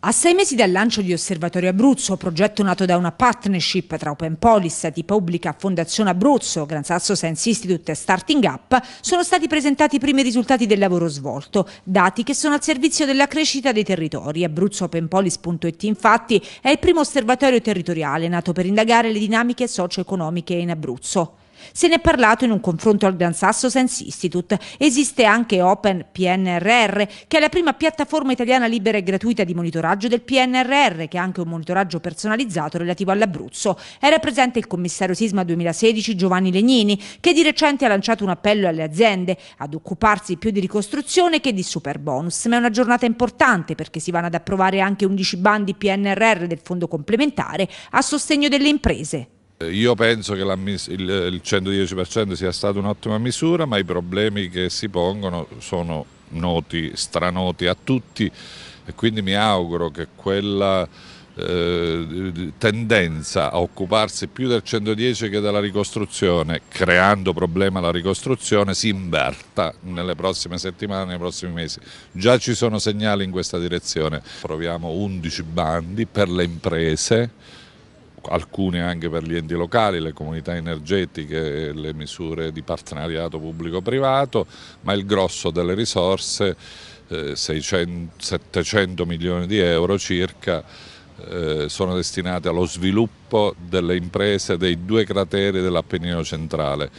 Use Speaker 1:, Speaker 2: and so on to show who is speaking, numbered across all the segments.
Speaker 1: A sei mesi dal lancio di Osservatorio Abruzzo, progetto nato da una partnership tra Open Polis, di Pubblica Fondazione Abruzzo, Gran Sasso Science Institute e Starting Up, sono stati presentati i primi risultati del lavoro svolto, dati che sono al servizio della crescita dei territori. AbruzzoOpenPolis.it infatti è il primo osservatorio territoriale nato per indagare le dinamiche socio-economiche in Abruzzo. Se ne è parlato in un confronto al Gran Sasso Science Institute. Esiste anche Open PNRR, che è la prima piattaforma italiana libera e gratuita di monitoraggio del PNRR, che è anche un monitoraggio personalizzato relativo all'Abruzzo. Era presente il commissario Sisma 2016 Giovanni Legnini, che di recente ha lanciato un appello alle aziende ad occuparsi più di ricostruzione che di super bonus. Ma è una giornata importante perché si vanno ad approvare anche 11 bandi PNRR del fondo complementare a sostegno delle imprese.
Speaker 2: Eh, io penso che il 110% sia stata un'ottima misura, ma i problemi che si pongono sono noti, stranoti a tutti e quindi mi auguro che quella eh, tendenza a occuparsi più del 110 che della ricostruzione, creando problema alla ricostruzione, si inverta nelle prossime settimane, nei prossimi mesi. Già ci sono segnali in questa direzione. Proviamo 11 bandi per le imprese alcune anche per gli enti locali, le comunità energetiche, le misure di partenariato pubblico-privato, ma il grosso delle risorse, eh, 600, 700 milioni di euro circa, eh, sono destinate allo sviluppo delle imprese dei due crateri dell'Appennino centrale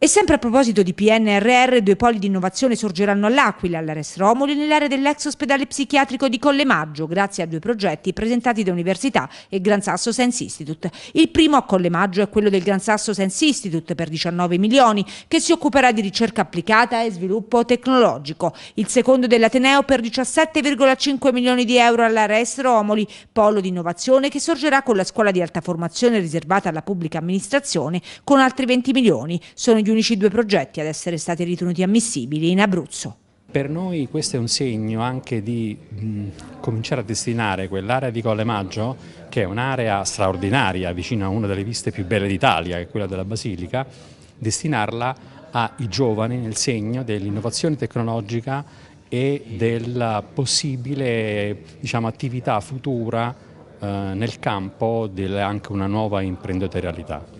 Speaker 1: e sempre a proposito di PNRR, due poli di innovazione sorgeranno all'Aquila, all'Ares Romoli e nell'area dell'ex ospedale psichiatrico di Collemaggio, grazie a due progetti presentati da Università e Gran Sasso Science Institute. Il primo a Collemaggio è quello del Gran Sasso Science Institute per 19 milioni, che si occuperà di ricerca applicata e sviluppo tecnologico. Il secondo dell'Ateneo per 17,5 milioni di euro all'Ares Romoli, polo di innovazione che sorgerà con la scuola di alta formazione riservata alla pubblica amministrazione, con altri 20 milioni. Sono gli gli unici due progetti ad essere stati ritenuti ammissibili in Abruzzo.
Speaker 3: Per noi questo è un segno anche di mh, cominciare a destinare quell'area di Colle Maggio, che è un'area straordinaria, vicino a una delle viste più belle d'Italia, che è quella della Basilica, destinarla ai giovani nel segno dell'innovazione tecnologica e della possibile diciamo, attività futura eh, nel campo di anche una nuova imprenditorialità.